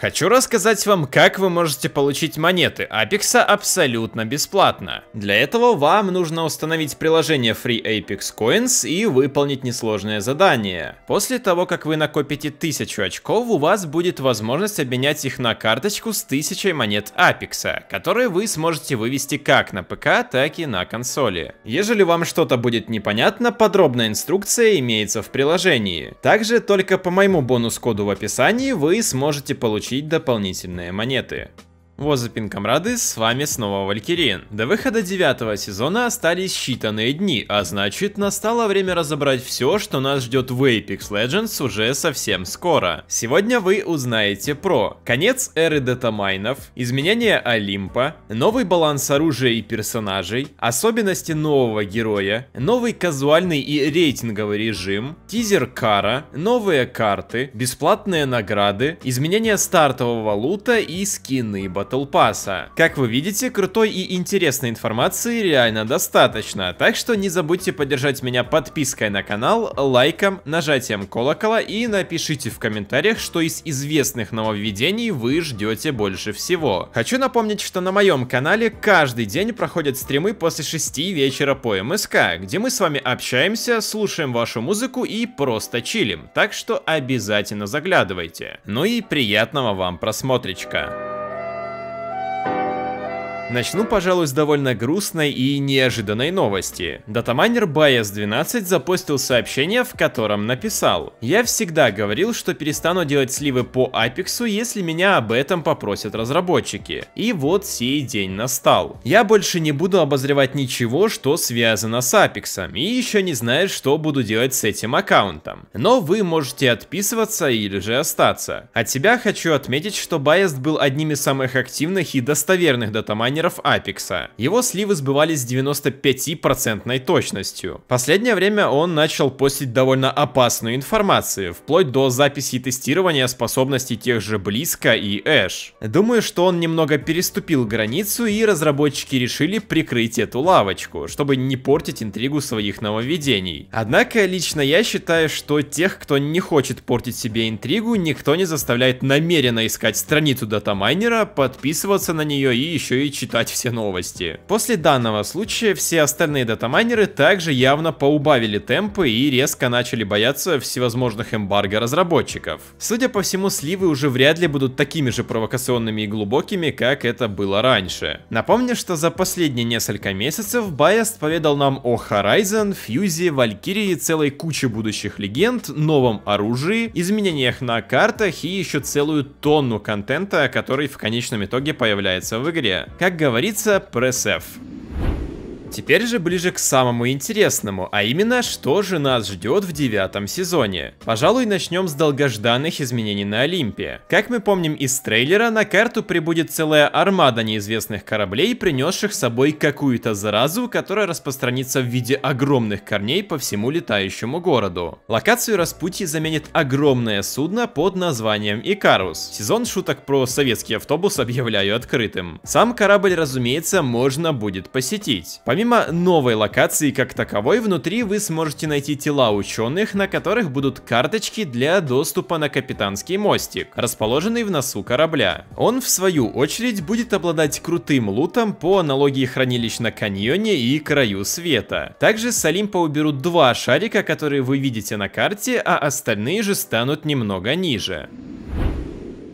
Хочу рассказать вам, как вы можете получить монеты Apex абсолютно бесплатно. Для этого вам нужно установить приложение Free Apex Coins и выполнить несложное задание. После того, как вы накопите 1000 очков, у вас будет возможность обменять их на карточку с 1000 монет Apex, которые вы сможете вывести как на ПК, так и на консоли. Ежели вам что-то будет непонятно, подробная инструкция имеется в приложении. Также только по моему бонус-коду в описании вы сможете получить получить дополнительные монеты. Возапин, комрады, с вами снова Валькирин. До выхода девятого сезона остались считанные дни, а значит настало время разобрать все, что нас ждет в Apex Legends уже совсем скоро. Сегодня вы узнаете про конец эры датамайнов, изменение Олимпа, новый баланс оружия и персонажей, особенности нового героя, новый казуальный и рейтинговый режим, тизер Кара, новые карты, бесплатные награды, изменение стартового лута и скины ботов Battle Pass. Как вы видите, крутой и интересной информации реально достаточно, так что не забудьте поддержать меня подпиской на канал, лайком, нажатием колокола и напишите в комментариях, что из известных нововведений вы ждете больше всего. Хочу напомнить, что на моем канале каждый день проходят стримы после 6 вечера по МСК, где мы с вами общаемся, слушаем вашу музыку и просто чилим, так что обязательно заглядывайте. Ну и приятного вам просмотричка. Начну, пожалуй, с довольно грустной и неожиданной новости. Датамайнер Bias12 запустил сообщение, в котором написал «Я всегда говорил, что перестану делать сливы по Апексу, если меня об этом попросят разработчики. И вот сей день настал. Я больше не буду обозревать ничего, что связано с Апексом, и еще не знаю, что буду делать с этим аккаунтом. Но вы можете отписываться или же остаться. От себя хочу отметить, что Biased был одним из самых активных и достоверных датамайнеров майнеров Apex. Его сливы сбывались с 95% точностью. Последнее время он начал постить довольно опасную информацию, вплоть до записи и тестирования способностей тех же Близко и Эш. Думаю, что он немного переступил границу и разработчики решили прикрыть эту лавочку, чтобы не портить интригу своих нововведений. Однако лично я считаю, что тех, кто не хочет портить себе интригу, никто не заставляет намеренно искать страницу датамайнера, подписываться на нее и еще и читать читать все новости. После данного случая все остальные датамайнеры также явно поубавили темпы и резко начали бояться всевозможных эмбарго разработчиков. Судя по всему, сливы уже вряд ли будут такими же провокационными и глубокими, как это было раньше. Напомню, что за последние несколько месяцев Байест поведал нам о Horizon, Фьюзе, Валькирии, целой куче будущих легенд, новом оружии, изменениях на картах и еще целую тонну контента, который в конечном итоге появляется в игре. Как говорится, пресс-F. Теперь же ближе к самому интересному, а именно, что же нас ждет в девятом сезоне. Пожалуй, начнем с долгожданных изменений на Олимпе. Как мы помним из трейлера, на карту прибудет целая армада неизвестных кораблей, принесших с собой какую-то заразу, которая распространится в виде огромных корней по всему летающему городу. Локацию распутья заменит огромное судно под названием Икарус. Сезон шуток про советский автобус объявляю открытым. Сам корабль, разумеется, можно будет посетить. Помимо новой локации как таковой, внутри вы сможете найти тела ученых, на которых будут карточки для доступа на капитанский мостик, расположенный в носу корабля. Он, в свою очередь, будет обладать крутым лутом по аналогии хранилищ на каньоне и краю света. Также с Олимпа уберут два шарика, которые вы видите на карте, а остальные же станут немного ниже.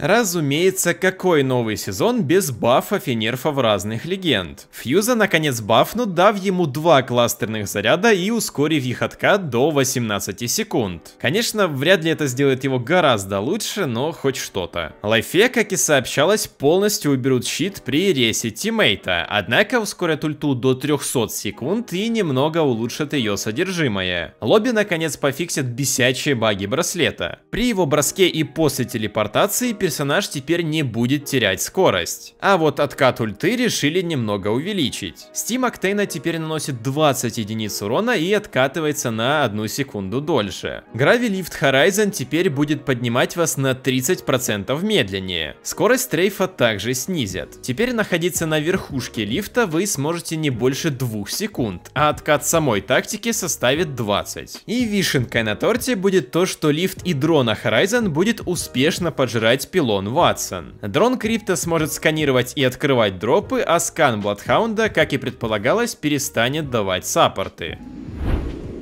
Разумеется, какой новый сезон без бафов и нерфов разных легенд? Фьюза наконец бафнут, дав ему два кластерных заряда и ускорив их откат до 18 секунд. Конечно, вряд ли это сделает его гораздо лучше, но хоть что-то. Лайфе, как и сообщалось, полностью уберут щит при ресе тиммейта, однако ускорят ульту до 300 секунд и немного улучшат ее содержимое. Лобби наконец пофиксят бесячие баги браслета. При его броске и после телепортации персонаж персонаж теперь не будет терять скорость. А вот откат ульты решили немного увеличить. Стим Octane теперь наносит 20 единиц урона и откатывается на одну секунду дольше. Грави Лифт Horizon теперь будет поднимать вас на 30% медленнее. Скорость трейфа также снизят. Теперь находиться на верхушке лифта вы сможете не больше 2 секунд, а откат самой тактики составит 20. И вишенкой на торте будет то, что лифт и дрона Horizon будет успешно пожирать пилон Ватсон. Дрон Крипта сможет сканировать и открывать дропы, а скан Бладхаунда, как и предполагалось, перестанет давать саппорты.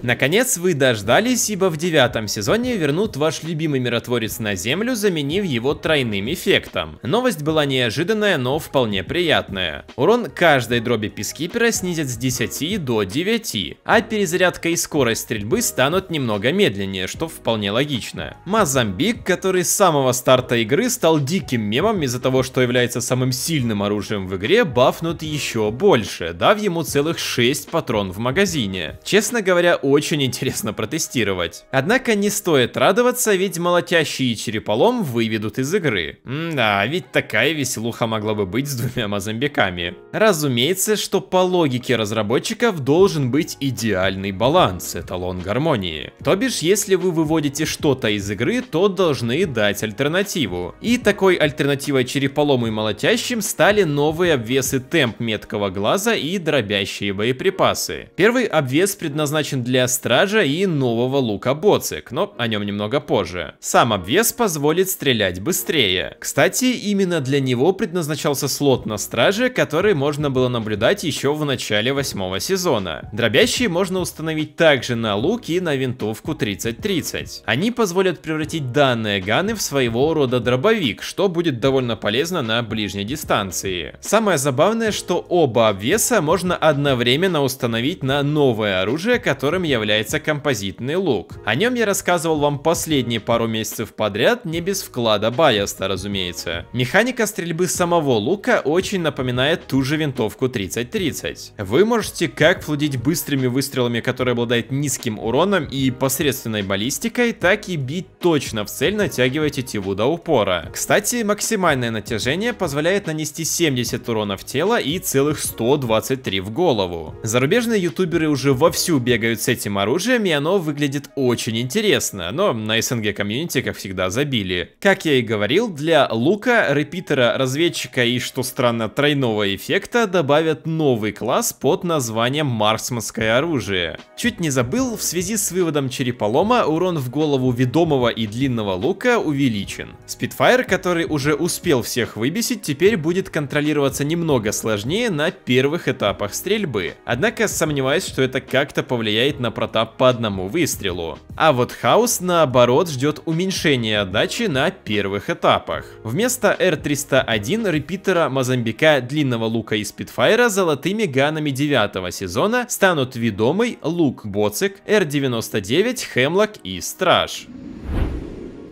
Наконец вы дождались, ибо в девятом сезоне вернут ваш любимый миротворец на землю, заменив его тройным эффектом. Новость была неожиданная, но вполне приятная. Урон каждой дроби пискипера снизят с 10 до 9, а перезарядка и скорость стрельбы станут немного медленнее, что вполне логично. Мазамбик, который с самого старта игры стал диким мемом из-за того, что является самым сильным оружием в игре, бафнут еще больше, дав ему целых 6 патрон в магазине. Честно говоря, у очень интересно протестировать. Однако не стоит радоваться, ведь молотящий череполом выведут из игры. да, ведь такая веселуха могла бы быть с двумя мазомбиками. Разумеется, что по логике разработчиков должен быть идеальный баланс, эталон гармонии. То бишь, если вы выводите что-то из игры, то должны дать альтернативу. И такой альтернативой череполому и молотящим стали новые обвесы темп меткого глаза и дробящие боеприпасы. Первый обвес предназначен для Линия Стража и нового лука Боцик, но о нем немного позже. Сам обвес позволит стрелять быстрее. Кстати, именно для него предназначался слот на Страже, который можно было наблюдать еще в начале восьмого сезона. Дробящие можно установить также на лук и на винтовку 30-30. Они позволят превратить данные ганы в своего рода дробовик, что будет довольно полезно на ближней дистанции. Самое забавное, что оба обвеса можно одновременно установить на новое оружие, которым является композитный лук. О нем я рассказывал вам последние пару месяцев подряд, не без вклада Баяста, разумеется. Механика стрельбы самого лука очень напоминает ту же винтовку 30-30. Вы можете как флудить быстрыми выстрелами, которые обладают низким уроном и посредственной баллистикой, так и бить точно в цель, натягивая тетиву до упора. Кстати, максимальное натяжение позволяет нанести 70 урона в тело и целых 123 в голову. Зарубежные ютуберы уже вовсю бегают с этим этим оружием, и оно выглядит очень интересно, но на СНГ комьюнити, как всегда, забили. Как я и говорил, для лука, репитера, разведчика и, что странно, тройного эффекта добавят новый класс под названием марсманское оружие. Чуть не забыл, в связи с выводом череполома урон в голову ведомого и длинного лука увеличен. Спитфайр, который уже успел всех выбесить, теперь будет контролироваться немного сложнее на первых этапах стрельбы. Однако сомневаюсь, что это как-то повлияет на протап по одному выстрелу. А вот Хаус наоборот ждет уменьшения отдачи на первых этапах. Вместо R301 репитера Мозамбика длинного лука и спидфайра золотыми ганами 9 сезона станут ведомый лук Боцик, R99, Хемлок и Страж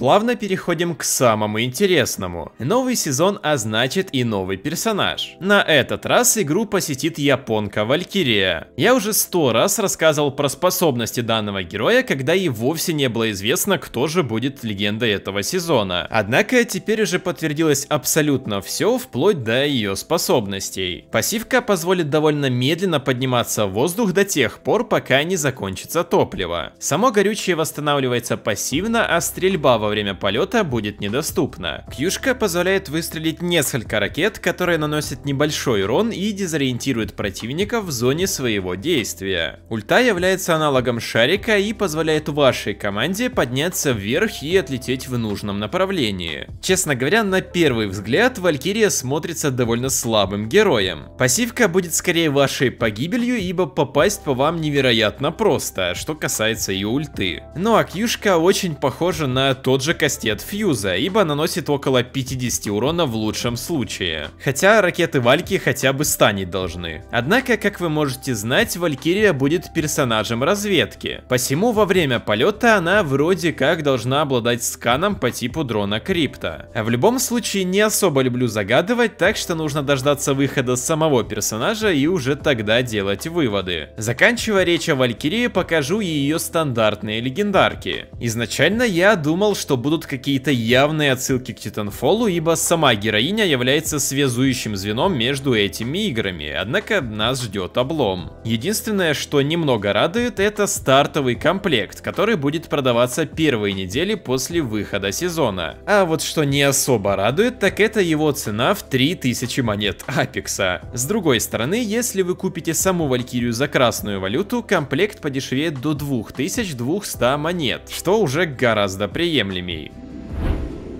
плавно переходим к самому интересному. Новый сезон, а значит и новый персонаж. На этот раз игру посетит японка Валькирия. Я уже сто раз рассказывал про способности данного героя, когда и вовсе не было известно, кто же будет легендой этого сезона. Однако теперь уже подтвердилось абсолютно все, вплоть до ее способностей. Пассивка позволит довольно медленно подниматься в воздух до тех пор, пока не закончится топливо. Само горючее восстанавливается пассивно, а стрельба во время полета будет недоступна. Кьюшка позволяет выстрелить несколько ракет, которые наносят небольшой урон и дезориентируют противника в зоне своего действия. Ульта является аналогом шарика и позволяет вашей команде подняться вверх и отлететь в нужном направлении. Честно говоря, на первый взгляд Валькирия смотрится довольно слабым героем. Пассивка будет скорее вашей погибелью, ибо попасть по вам невероятно просто, что касается ее ульты. Ну а Кьюшка очень похожа на тот тот же кастет Фьюза, ибо наносит около 50 урона в лучшем случае. Хотя ракеты Вальки хотя бы станет должны. Однако, как вы можете знать, Валькирия будет персонажем разведки. Посему во время полета она вроде как должна обладать сканом по типу дрона Крипта. А в любом случае не особо люблю загадывать, так что нужно дождаться выхода самого персонажа и уже тогда делать выводы. Заканчивая речь о Валькирии, покажу ее стандартные легендарки. Изначально я думал, что что будут какие-то явные отсылки к Титанфолу, ибо сама героиня является связующим звеном между этими играми, однако нас ждет облом. Единственное, что немного радует, это стартовый комплект, который будет продаваться первые недели после выхода сезона. А вот что не особо радует, так это его цена в 3000 монет Апекса. С другой стороны, если вы купите саму Валькирию за красную валюту, комплект подешевеет до 2200 монет, что уже гораздо приемлемо me.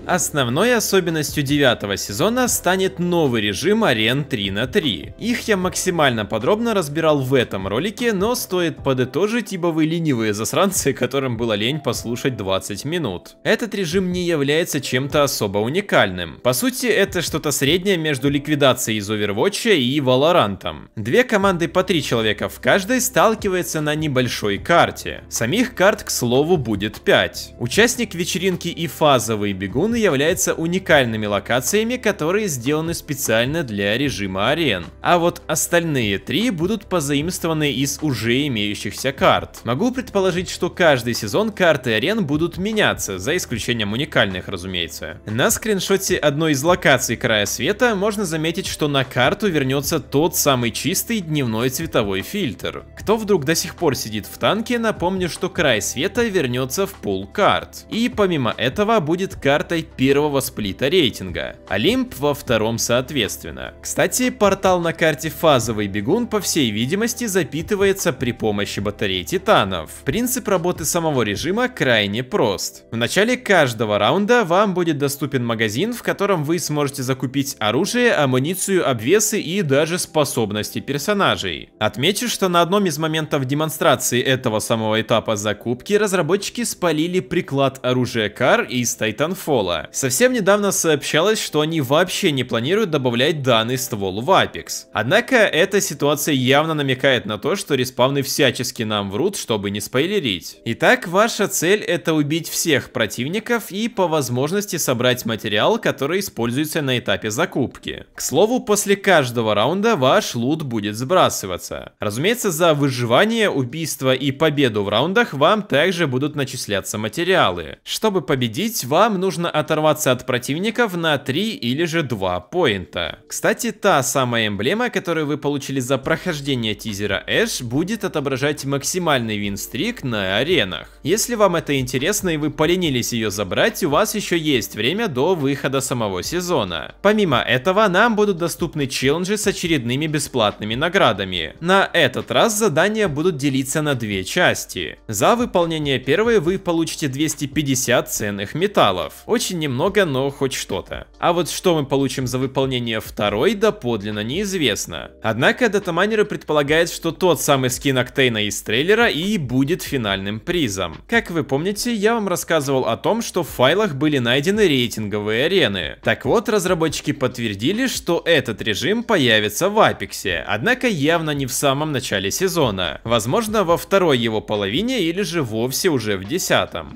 Основной особенностью девятого сезона станет новый режим арен 3 на 3. Их я максимально подробно разбирал в этом ролике, но стоит подытожить, ибо вы ленивые засранцы, которым было лень послушать 20 минут. Этот режим не является чем-то особо уникальным. По сути, это что-то среднее между ликвидацией из Overwatch и Valorant. Две команды по три человека в каждой сталкиваются на небольшой карте. Самих карт, к слову, будет 5. Участник вечеринки и фазовый бегун зоны являются уникальными локациями, которые сделаны специально для режима арен. А вот остальные три будут позаимствованы из уже имеющихся карт. Могу предположить, что каждый сезон карты арен будут меняться, за исключением уникальных, разумеется. На скриншоте одной из локаций края света можно заметить, что на карту вернется тот самый чистый дневной цветовой фильтр. Кто вдруг до сих пор сидит в танке, напомню, что край света вернется в пул карт. И помимо этого будет карта победитель первого сплита рейтинга, Олимп во втором соответственно. Кстати, портал на карте «Фазовый бегун» по всей видимости запитывается при помощи батарей титанов. Принцип работы самого режима крайне прост. В начале каждого раунда вам будет доступен магазин, в котором вы сможете закупить оружие, амуницию, обвесы и даже способности персонажей. Отмечу, что на одном из моментов демонстрации этого самого этапа закупки разработчики спалили приклад оружия Кар из Titanfall ствола. Совсем недавно сообщалось, что они вообще не планируют добавлять данный ствол в Apex. Однако эта ситуация явно намекает на то, что респавны всячески нам врут, чтобы не спойлерить. Итак, ваша цель это убить всех противников и по возможности собрать материал, который используется на этапе закупки. К слову, после каждого раунда ваш лут будет сбрасываться. Разумеется, за выживание, убийство и победу в раундах вам также будут начисляться материалы. Чтобы победить, вам нужно оторваться от противников на 3 или же 2 поинта. Кстати, та самая эмблема, которую вы получили за прохождение тизера Эш, будет отображать максимальный винстрик на аренах. Если вам это интересно и вы поленились ее забрать, у вас еще есть время до выхода самого сезона. Помимо этого, нам будут доступны челленджи с очередными бесплатными наградами. На этот раз задания будут делиться на две части. За выполнение первой вы получите 250 ценных металлов. Очень очень немного, но хоть что-то. А вот что мы получим за выполнение второй, доподлинно неизвестно. Однако датаманеры предполагают, что тот самый скин Октейна из трейлера и будет финальным призом. Как вы помните, я вам рассказывал о том, что в файлах были найдены рейтинговые арены. Так вот, разработчики подтвердили, что этот режим появится в Апексе, однако явно не в самом начале сезона. Возможно, во второй его половине или же вовсе уже в десятом.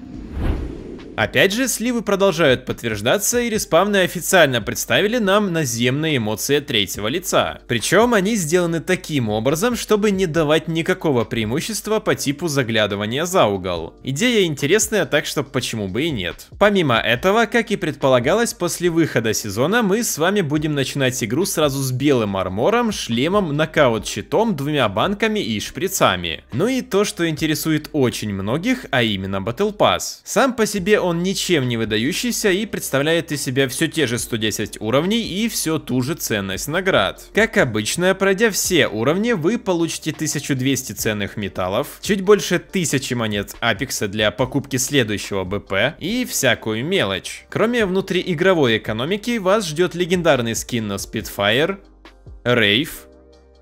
Опять же, сливы продолжают подтверждаться и респавны официально представили нам наземные эмоции третьего лица. Причем они сделаны таким образом, чтобы не давать никакого преимущества по типу заглядывания за угол. Идея интересная, так что почему бы и нет. Помимо этого, как и предполагалось, после выхода сезона мы с вами будем начинать игру сразу с белым армором, шлемом, нокаут-щитом, двумя банками и шприцами. Ну и то, что интересует очень многих, а именно Battle Pass. Сам по себе он ничем не выдающийся и представляет из себя все те же 110 уровней и все ту же ценность наград. Как обычно, пройдя все уровни, вы получите 1200 ценных металлов, чуть больше 1000 монет апекса для покупки следующего БП и всякую мелочь. Кроме внутриигровой экономики, вас ждет легендарный скин на Spitfire, Рейв,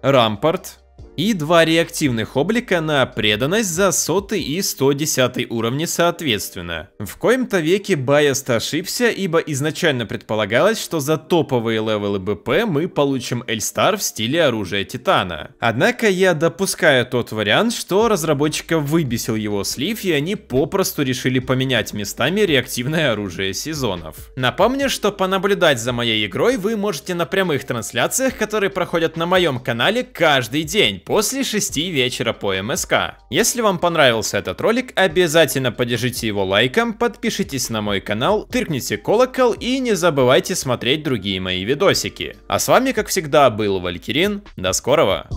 Рампорт, и два реактивных облика на преданность за 100 и 110 уровни соответственно. В коем-то веке Байест ошибся, ибо изначально предполагалось, что за топовые левелы БП мы получим Эльстар в стиле оружия Титана. Однако я допускаю тот вариант, что разработчика выбесил его слив, и они попросту решили поменять местами реактивное оружие сезонов. Напомню, что понаблюдать за моей игрой вы можете на прямых трансляциях, которые проходят на моем канале каждый день, после 6 вечера по МСК. Если вам понравился этот ролик, обязательно поддержите его лайком, подпишитесь на мой канал, тыркните колокол и не забывайте смотреть другие мои видосики. А с вами, как всегда, был Валькирин. До скорого!